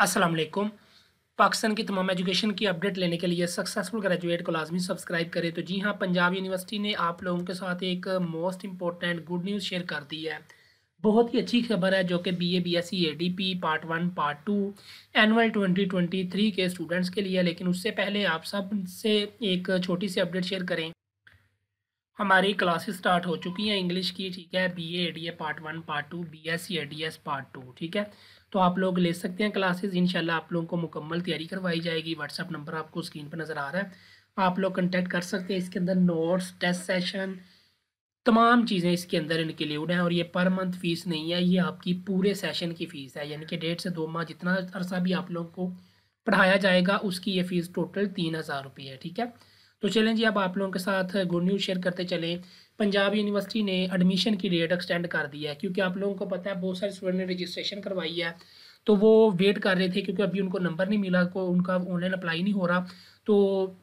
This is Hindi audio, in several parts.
अस्सलाम वालेकुम पाकिस्तान की तमाम एजुकेशन की अपडेट लेने के लिए सक्सेसफुल ग्रेजुएट को लाजमी सब्सक्राइब करें तो जी हाँ पंजाब यूनिवर्सिटी ने आप लोगों के साथ एक most important good news share कर दी है बहुत ही अच्छी खबर है जो कि B A B S C A D P part one part two annual twenty twenty three के स्टूडेंट्स के लिए लेकिन उससे पहले आप सब से एक छोटी सी अपडेट शेयर करें हमारी क्लासेस स्टार्ट हो चुकी हैं इंग्लिश की ठीक है B A D A part one part two B S C A D S part two ठीक है तो आप लोग ले सकते हैं क्लासेस इनशाला आप लोगों को मुकम्मल तैयारी करवाई जाएगी व्हाट्सअप नंबर आपको स्क्रीन पर नज़र आ रहा है आप लोग कंटेक्ट कर सकते हैं इसके अंदर नोट्स टेस्ट सेशन तमाम चीज़ें इसके अंदर इंक्लूड हैं और ये पर मंथ फ़ीस नहीं है ये आपकी पूरे सेशन की फ़ीस है यानी कि डेढ़ से दो माह जितना अरसा भी आप लोगों को पढ़ाया जाएगा उसकी ये फ़ीस टोटल तीन हज़ार रुपये है ठीक है तो चलें जी अब आप लोगों के साथ गुड न्यूज़ शेयर करते चलें पंजाब यूनिवर्सिटी ने एडमिशन की डेट एक्सटेंड कर दी है क्योंकि आप लोगों को पता है बहुत सारे स्टूडेंट ने रजिस्ट्रेशन करवाई है तो वो वेट कर रहे थे क्योंकि अभी उनको नंबर नहीं मिला को उनका ऑनलाइन अप्लाई नहीं हो रहा तो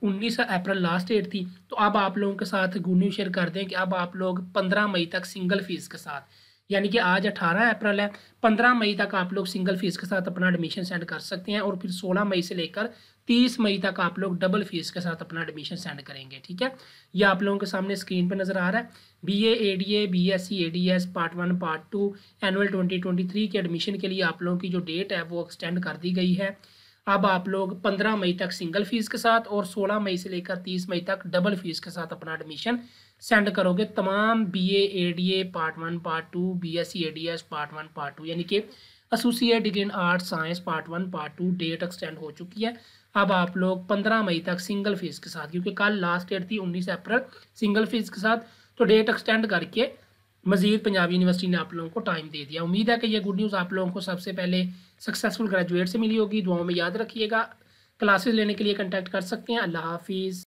19 अप्रैल लास्ट डेट थी तो अब आप लोगों के साथ गुड न्यूज़ शेयर कर दें कि अब आप लोग 15 मई तक सिंगल फीस के साथ यानी कि आज 18 अप्रैल है 15 मई तक आप लोग सिंगल फीस के साथ अपना एडमिशन सेंड कर सकते हैं और फिर 16 मई से लेकर 30 मई तक आप लोग डबल फीस के साथ अपना एडमिशन सेंड करेंगे ठीक है ये आप लोगों के सामने स्क्रीन पर नज़र आ रहा है B A A D A B S C A D S part one part two annual twenty twenty three के एडमिशन के लिए आप लोगों की जो डेट है वो एक्सटेंड कर दी गई है अब आप लोग पंद्रह मई तक सिंगल फीस के साथ और सोलह मई से लेकर तीस मई तक डबल फीस के साथ अपना एडमिशन सेंड करोगे तमाम B A D A part one part two B S C A D S part one part two यानी कि associate degree in art science part one part two date extend हो चुकी है अब आप लोग पंद्रह मई तक सिंगल फीस के साथ क्योंकि कल लास्ट डेट थी उन्नीस अप्रैल सिंगल फीस के साथ तो डेट एक्सटेंड करके मज़ीद पंजाब यूनिवर्सिटी ने आप लोगों को टाइम दे दिया उम्मीद है कि यह गुड न्यूज़ आप लोगों को सबसे पहले सक्सेसफुल ग्रेजुएट से मिली होगी दुआओं में याद रखिएगा क्लासेस लेने के लिए कंटेक्ट कर सकते हैं अल्लाह हाफिज़